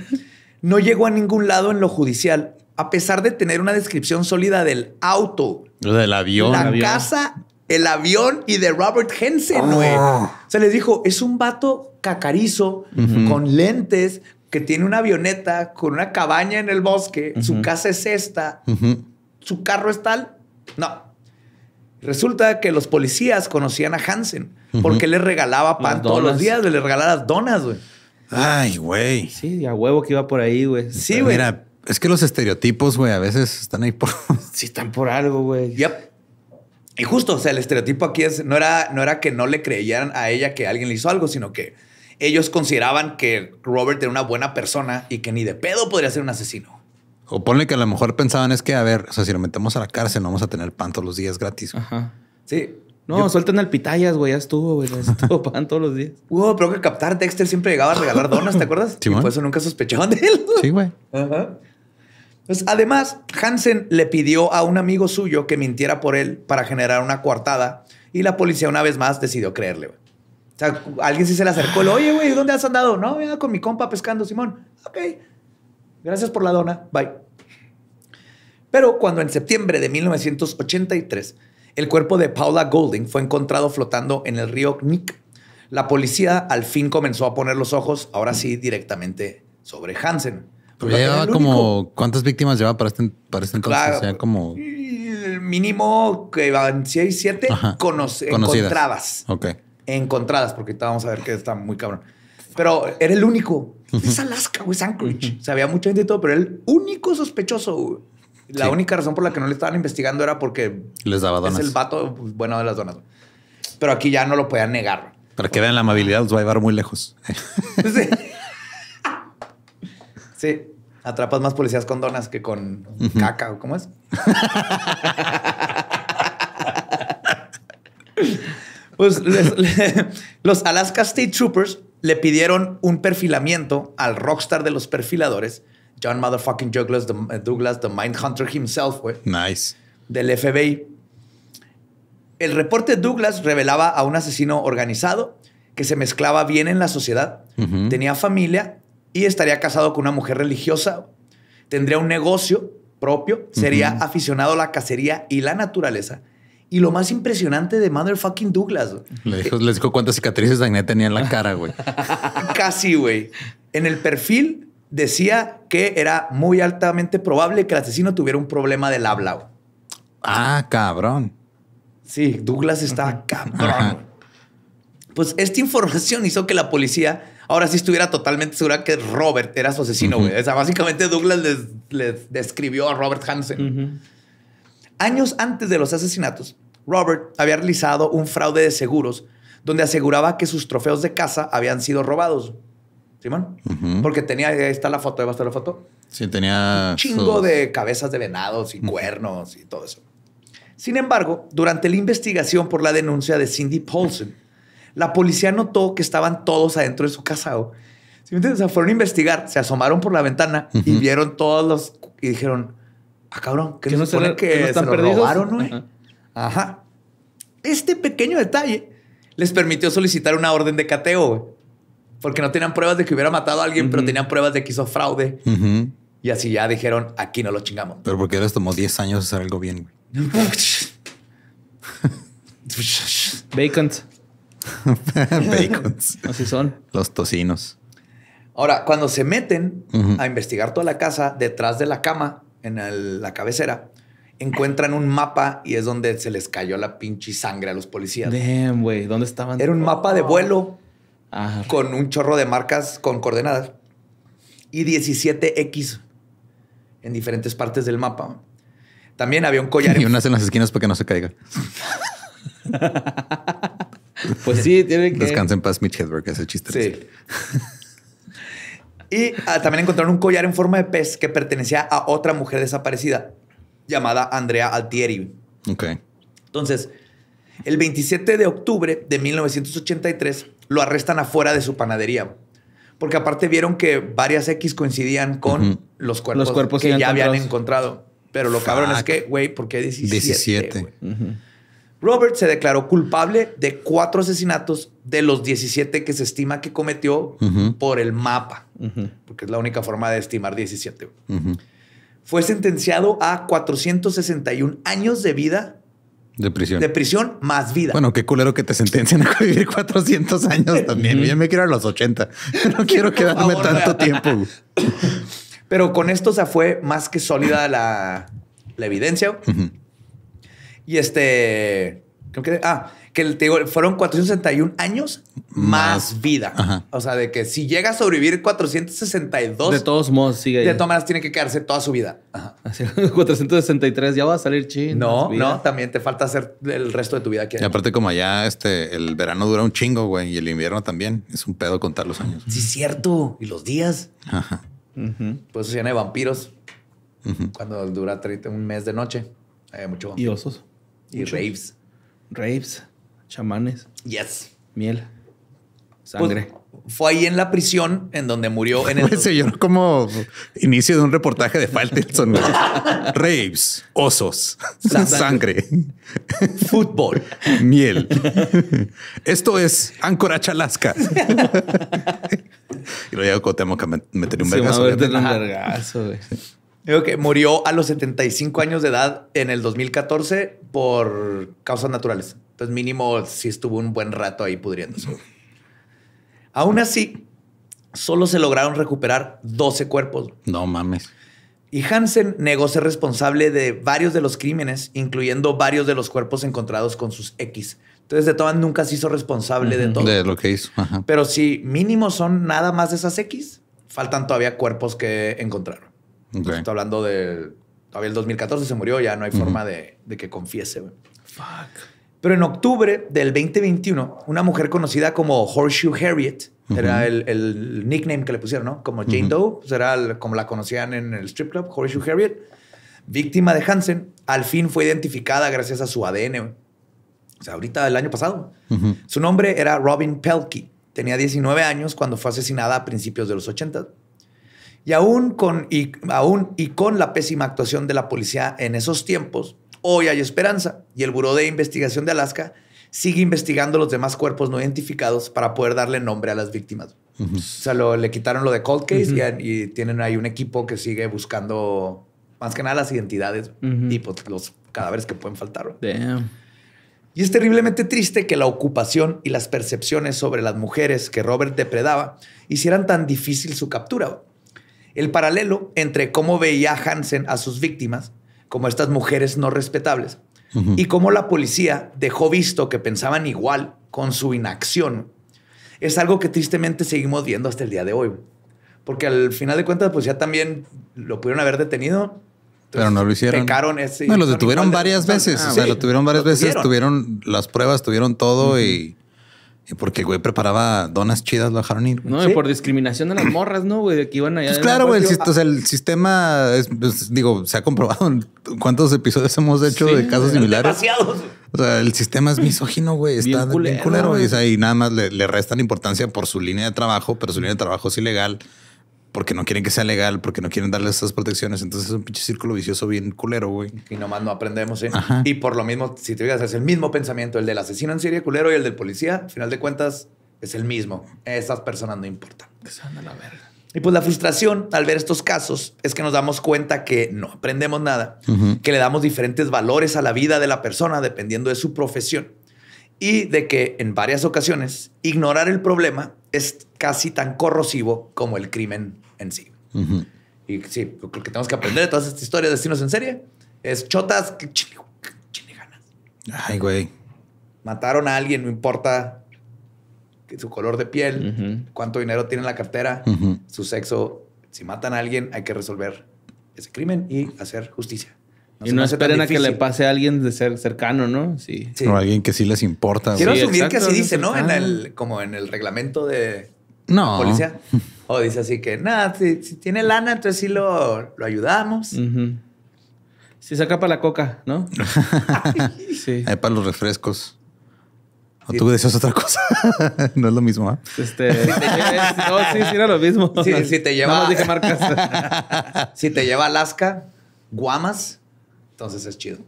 no llegó a ningún lado en lo judicial, a pesar de tener una descripción sólida del auto, del avión, la casa, el avión y de Robert Hensen, ah. O Se les dijo, es un vato cacarizo con lentes que tiene una avioneta con una cabaña en el bosque, su casa es esta, su carro es tal. No, Resulta que los policías conocían a Hansen porque le regalaba pan todos los días, le regalaba donas, güey. Ay, güey. Sí, a huevo que iba por ahí, güey. Sí, güey. Mira, es que los estereotipos, güey, a veces están ahí por. sí, están por algo, güey. Y justo, o sea, el estereotipo aquí es, no era, no era que no le creyeran a ella que alguien le hizo algo, sino que ellos consideraban que Robert era una buena persona y que ni de pedo podría ser un asesino. O ponle que a lo mejor pensaban es que, a ver, o sea, si lo metemos a la cárcel, no vamos a tener pan todos los días gratis. Ajá. Sí. No, suelten al pitayas, güey. Ya estuvo, güey. Ya estuvo pan todos los días. Uy, pero que captar, Dexter siempre llegaba a regalar donas, ¿te acuerdas? Sí, y por eso nunca sospechaban de él. Sí, güey. Ajá. Pues, además, Hansen le pidió a un amigo suyo que mintiera por él para generar una coartada y la policía una vez más decidió creerle. güey. O sea, alguien sí se le acercó, oye, güey, ¿dónde has andado? No, con mi compa pescando, Simón. Ok. Gracias por la dona. Bye. Pero cuando en septiembre de 1983 el cuerpo de Paula Golding fue encontrado flotando en el río Nick, la policía al fin comenzó a poner los ojos, ahora sí, directamente sobre Hansen. llevaba como, ¿cuántas víctimas llevaba para este, para este como... mínimo que iban 6, 7 encontradas. Ok. Encontradas, porque vamos a ver que está muy cabrón. Pero era el único. Es Alaska, güey, es Anchorage. Se había mucha gente y todo, pero el único sospechoso, La única razón por la que no le estaban investigando era porque les daba donas. Es el vato pues, bueno de las donas. Pero aquí ya no lo podían negar. Para que vean la amabilidad, los va a llevar muy lejos. sí. sí. Atrapas más policías con donas que con caca cómo es. pues los Alaska State Troopers le pidieron un perfilamiento al rockstar de los perfiladores, John Motherfucking Douglas, the, Douglas, the Mindhunter himself, Nice. Del FBI. El reporte Douglas revelaba a un asesino organizado que se mezclaba bien en la sociedad, tenía familia y estaría casado con una mujer religiosa. Tendría un negocio propio, sería aficionado a la cacería y la naturaleza y lo más impresionante de Motherfucking Douglas. Le dijo, les dijo cuántas cicatrices tenía en la cara, güey. Casi, güey. En el perfil decía que era muy altamente probable que el asesino tuviera un problema del habla. Ah, cabrón. Sí, Douglas está cabrón. Pues esta información hizo que la policía ahora sí estuviera totalmente segura que Robert era su asesino, güey. O sea, básicamente Douglas les, describió a Robert Hansen. Años antes de los asesinatos, Robert había realizado un fraude de seguros donde aseguraba que sus trofeos de caza habían sido robados. Simón. Porque tenía, ahí está la foto, ahí va la foto. Sí, tenía. Un chingo de cabezas de venados y cuernos y todo eso. Sin embargo, durante la investigación por la denuncia de Cindy Paulson, la policía notó que estaban todos adentro de su casa. Si fueron a investigar, se asomaron por la ventana y vieron todos los. y dijeron, Ah, cabrón, que, no se supone que, se lo robaron, güey. Ajá. Este pequeño detalle les permitió solicitar una orden de cateo, güey. Porque no tenían pruebas de que hubiera matado a alguien, pero tenían pruebas de que hizo fraude. Y así ya dijeron, aquí no lo chingamos. Pero porque les tomó 10 años hacer algo bien, güey. Bacons. Bacons. Así son. Los tocinos. Ahora, cuando se meten a investigar toda la casa, detrás de la cama en la cabecera, encuentran un mapa y es donde se les cayó la pinche sangre a los policías. Damn, güey, ¿dónde estaban? Era un mapa de oh. vuelo con un chorro de marcas con coordenadas y 17X en diferentes partes del mapa. También había un collar. Y unas en las esquinas para que no se caiga. pues sí, tienen que. descansen en paz, Mitch Hedberg, ese chiste. Sí. Y ah, también encontraron un collar en forma de pez que pertenecía a otra mujer desaparecida llamada Andrea Altieri. Ok. Entonces, el 27 de octubre de 1983 lo arrestan afuera de su panadería. Porque aparte vieron que varias X coincidían con los cuerpos, que ya habían encontrado. Pero lo cabrón es que, güey, ¿por qué 17? 17. Robert se declaró culpable de cuatro asesinatos de los 17 que se estima que cometió por el mapa, porque es la única forma de estimar 17. Fue sentenciado a 461 años de vida. De prisión. De prisión más vida. Bueno, qué culero que te sentencien a vivir 400 años también. Yo me quiero a los 80. No quiero quedarme tanto tiempo. Pero con esto se fue más que sólida la, evidencia. Y este, creo que, ah, que te digo, fueron 461 años más, vida. O sea, de que si llega a sobrevivir 462. De todos modos, sigue. De todas maneras, tiene que quedarse toda su vida. Ajá. 463, ya va a salir chino. No, no, también te falta hacer el resto de tu vida aquí. Y aparte, como allá este, el verano dura un chingo, güey, y el invierno también. Es un pedo contar los años. Sí, cierto. Y los días. Ajá. Pues se llena vampiros. Cuando dura un mes de noche. Hay mucho vampiro. Y osos. Y raves. Raves, chamanes. Yes. Miel. Pues, sangre. fue ahí en la prisión en donde murió. En el... señor como inicio de un reportaje de Faltelson. Raves, osos, sangre. fútbol, miel. Esto es Áncora Chalasca. y lo Temo me un vergazo que murió a los 75 años de edad en el 2014 por causas naturales. Entonces, mínimo, sí estuvo un buen rato ahí pudriéndose. Aún así, solo se lograron recuperar 12 cuerpos. No mames. Y Hansen negó ser responsable de varios de los crímenes, incluyendo varios de los cuerpos encontrados con sus X. Entonces, de todas nunca se hizo responsable de todo. De lo que hizo. Pero si mínimo son nada más de esas X, faltan todavía cuerpos que encontraron. Estoy hablando de. Todavía el 2014 se murió, ya no hay forma de, que confiese. Pero en octubre del 2021, una mujer conocida como Horseshoe Harriet, era el, nickname que le pusieron, ¿no? Como Jane Doe, pues como la conocían en el strip club, Horseshoe Harriet, víctima de Hansen, al fin fue identificada gracias a su ADN. O sea, ahorita del año pasado. Su nombre era Robin Pelkey. Tenía 19 años cuando fue asesinada a principios de los 80. Y aún con, y, aún y con la pésima actuación de la policía en esos tiempos, hoy hay esperanza y el Buró de Investigación de Alaska sigue investigando los demás cuerpos no identificados para poder darle nombre a las víctimas. O sea, le quitaron lo de cold case y, tienen ahí un equipo que sigue buscando más que nada las identidades y pues, los cadáveres que pueden faltar. Y es terriblemente triste que la ocupación y las percepciones sobre las mujeres que Robert depredaba hicieran tan difícil su captura el paralelo entre cómo veía Hansen a sus víctimas, como estas mujeres no respetables, y cómo la policía dejó visto que pensaban igual con su inacción, es algo que tristemente seguimos viendo hasta el día de hoy. Porque al final de cuentas, pues ya también lo pudieron haber detenido. pero no lo hicieron. lo detuvieron ah, varias veces. lo tuvieron varias veces. Tuvieron las pruebas, tuvieron todo y porque, güey, preparaba donas chidas, lo dejaron ir. No, por discriminación de las morras, ¿no, güey? De que iban allá. Pues claro, güey. El, o sea, el sistema, pues, digo, se ha comprobado en cuántos episodios hemos hecho de casos similares. Demasiados. O sea, el sistema es misógino, güey. Está bien culero. y nada más le, le restan importancia por su línea de trabajo, pero su línea de trabajo es ilegal porque no quieren que sea legal, porque no quieren darle esas protecciones. Entonces es un pinche círculo vicioso bien culero, güey. Y nomás no aprendemos, ¿eh? Y por lo mismo, si te fijas, es el mismo pensamiento. El del asesino en serie culero y el del policía, al final de cuentas, es el mismo. Esas personas no importan. Y pues la frustración al ver estos casos es que nos damos cuenta que no aprendemos nada, que le damos diferentes valores a la vida de la persona dependiendo de su profesión y de que en varias ocasiones ignorar el problema es casi tan corrosivo como el crimen en sí. Y sí, lo que tenemos que aprender de todas estas historias de destinos en serie es chotas que ganas. Ay, güey. Mataron a alguien, no importa su color de piel, cuánto dinero tiene en la cartera, su sexo. Si matan a alguien, hay que resolver ese crimen y hacer justicia y no esperen a que le pase a alguien de ser cercano, ¿no? Sí. O alguien que sí les importa. Quiero asumir que así dice, ¿no? En ah. el, como en el reglamento de policía. O dice así que, nada, si, tiene lana, entonces sí lo, lo ayudamos. Si saca para la coca, ¿no? sí. para los refrescos. O tú deseas otra cosa. no es lo mismo, ¿ah? Este. no, sí, sí, era lo mismo. Sí, si te lleva. dije marcas. si te lleva Alaska, Guamas. Entonces es chido.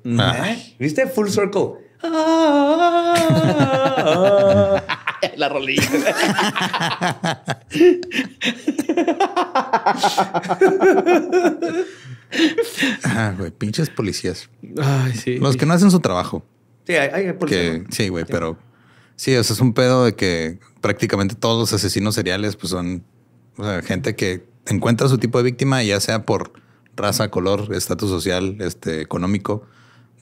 ¿Viste? Full circle. Ah. La rolilla. ah, güey, pinches policías. Ay, sí. Los que no hacen su trabajo. Sí, hay, policías. sí, güey, pero sí, o es un pedo de que prácticamente todos los asesinos seriales pues son gente que encuentra su tipo de víctima, ya sea por raza, color, estatus social, este, económico,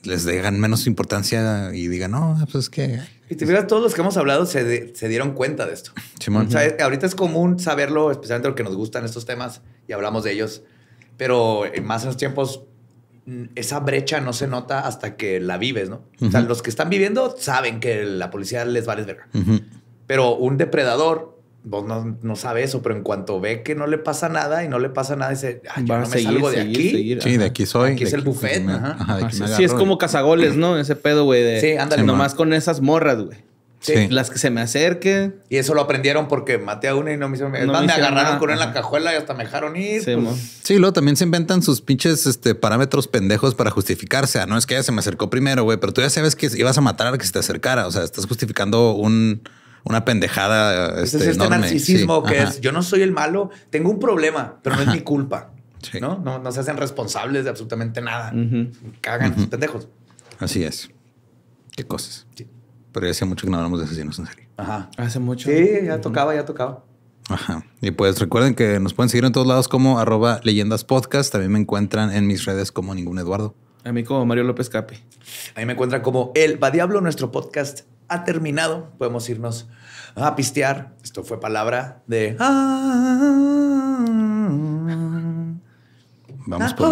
les dejan menos importancia y digan, no, pues es que... Y te todos los que hemos hablado se, dieron cuenta de esto. O sea, eh, ahorita es común saberlo, especialmente lo que nos gustan estos temas y hablamos de ellos, pero en más en los tiempos mm, esa brecha no se nota hasta que la vives, ¿no? O sea, los que están viviendo saben que la policía les va a Uh Pero un depredador vos no, sabes eso, pero en cuanto ve que no le pasa nada y no le pasa nada, dice, ah, yo no me salgo de aquí. sí, de aquí soy. Aquí es el buffet. sí, ah, es como cazagoles, ¿no? Ese pedo, güey. De, sí, ándale. Nomás con esas morras, güey. Sí. Las que se me acerquen. Y eso lo aprendieron porque maté a una y no me hicieron. No me, agarraron con una en la cajuela y hasta me dejaron ir. Pues. Sí, luego también se inventan sus pinches este, parámetros pendejos para justificarse. Ah, no es que ella se me acercó primero, güey, pero tú ya sabes que ibas a matar a que se te acercara. O sea, estás justificando un una pendejada. Este, es este, este narcisismo que es yo no soy el malo, tengo un problema, pero no es mi culpa. ¿no? ¿no? se hacen responsables de absolutamente nada. Cagan, pendejos. Así es. Qué cosas. Pero ya hace mucho que no hablamos de asesinos en serie. Ajá. Hace mucho. Sí, ya tocaba, ya tocaba. Ajá. Y pues recuerden que nos pueden seguir en todos lados como arroba leyendas podcast. También me encuentran en mis redes como ningún Eduardo. A mí como Mario López Cape. A mí me encuentran como El Va Diablo, nuestro podcast ha terminado. Podemos irnos a pistear. Esto fue palabra de. Ah". Vamos por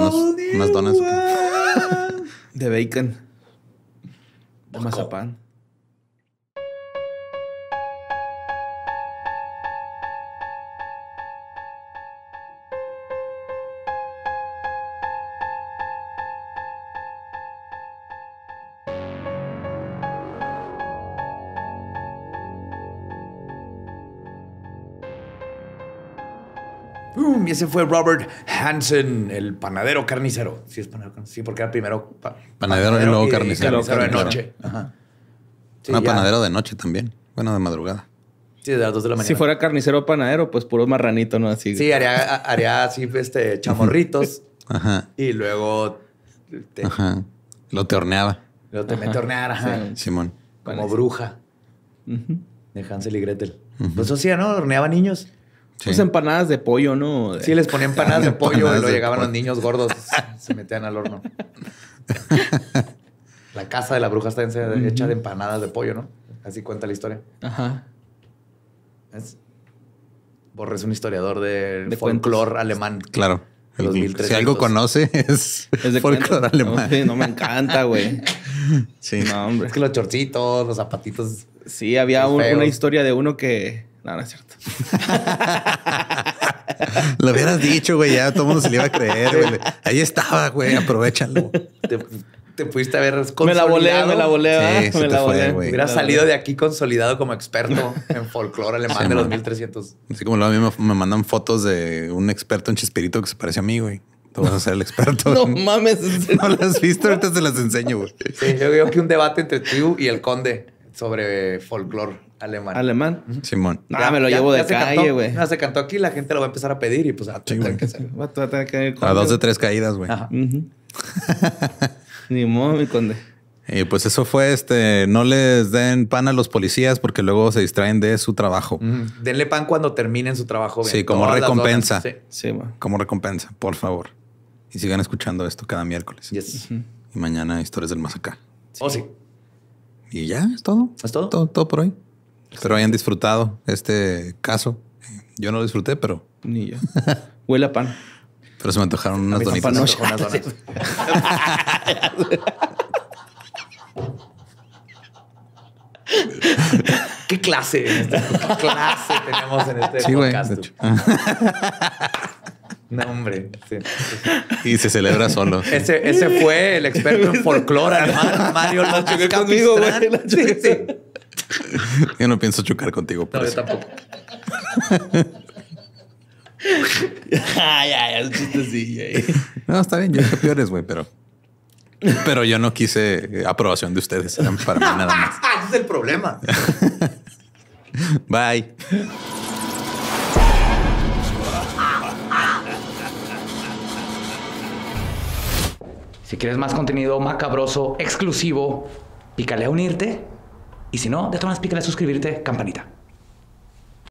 unas donas de bacon, de mazapán. Y ese fue Robert Hansen, el panadero carnicero. Sí, es panadero Sí, porque era primero panadero, y luego carnicero. de noche. Ajá. panadero de noche también. Bueno, de madrugada. Sí, de las dos de la mañana. Si fuera carnicero o panadero, pues puros marranitos. ¿no? Así. Sí, haría, haría así este, chamorritos. Ajá. Y luego. Ajá. Lo te horneaba. Lo te mete hornear, ajá. Simón. Como bruja. De Hansel y Gretel. Pues eso sí, ¿no? Horneaba niños. Sí. empanadas de pollo, ¿no? Sí, les ponía empanadas de pollo y lo llegaban los niños gordos, se metían al horno. la casa de la bruja está hecha de empanadas de pollo, ¿no? Así cuenta la historia. Ajá. es un historiador de, folclore alemán. Claro. si algo conoce es, es folclore alemán. No, me encanta, güey. sí. No, hombre. Es que los chorcitos, los zapatitos. Sí, había una historia de uno que no, no es cierto. Lo hubieras dicho, güey, ya todo el mundo se le iba a creer, güey. Ahí estaba, güey, aprovechalo. Te, pudiste haber consolidado. Me la volea, me la volea. me la volea. Hubiera salido de aquí consolidado como experto en folclore alemán de los 1300. Así como a mí me, mandan fotos de un experto en chispirito que se parece a mí, güey. Tú vas a ser el experto. no mames. No las has visto, ahorita se las enseño, güey. Sí, yo veo que un debate entre tú y el conde sobre folclore. Alemán. Alemán. Simón. Ah, me lo llevo de calle, güey. se cantó aquí, la gente lo va a empezar a pedir y pues a, a dos de tres caídas, güey. Ni modo, mi conde. Y pues eso fue este, no les den pan a los policías porque luego se distraen de su trabajo. Denle pan cuando terminen su trabajo. Sí, como recompensa. Sí, sí como recompensa, por favor. Y sigan escuchando esto cada miércoles. Y mañana historias del más acá. Sí. Oh, sí. Y ya, es todo. Es todo. Todo, todo por hoy. Espero hayan disfrutado este caso. Yo no lo disfruté, pero. Ni yo. Huele a pan. Pero se me antojaron unas donitas. unas donas. ¿Qué clase? Este ¿Qué clase tenemos en este sí, podcast? no, hombre. Sí, Y se celebra solo. Ese, fue el experto en folclore, Mario López. conmigo, güey. yo no pienso chocar contigo. pero no, tampoco. ay, ay, No, está bien. Yo soy peores, güey, pero. Pero yo no quise eh, aprobación de ustedes. Eran para nada Ese es el problema. Bye. Si quieres más contenido macabroso, exclusivo, pícale a unirte. Y si no, de todas maneras, suscribirte, campanita.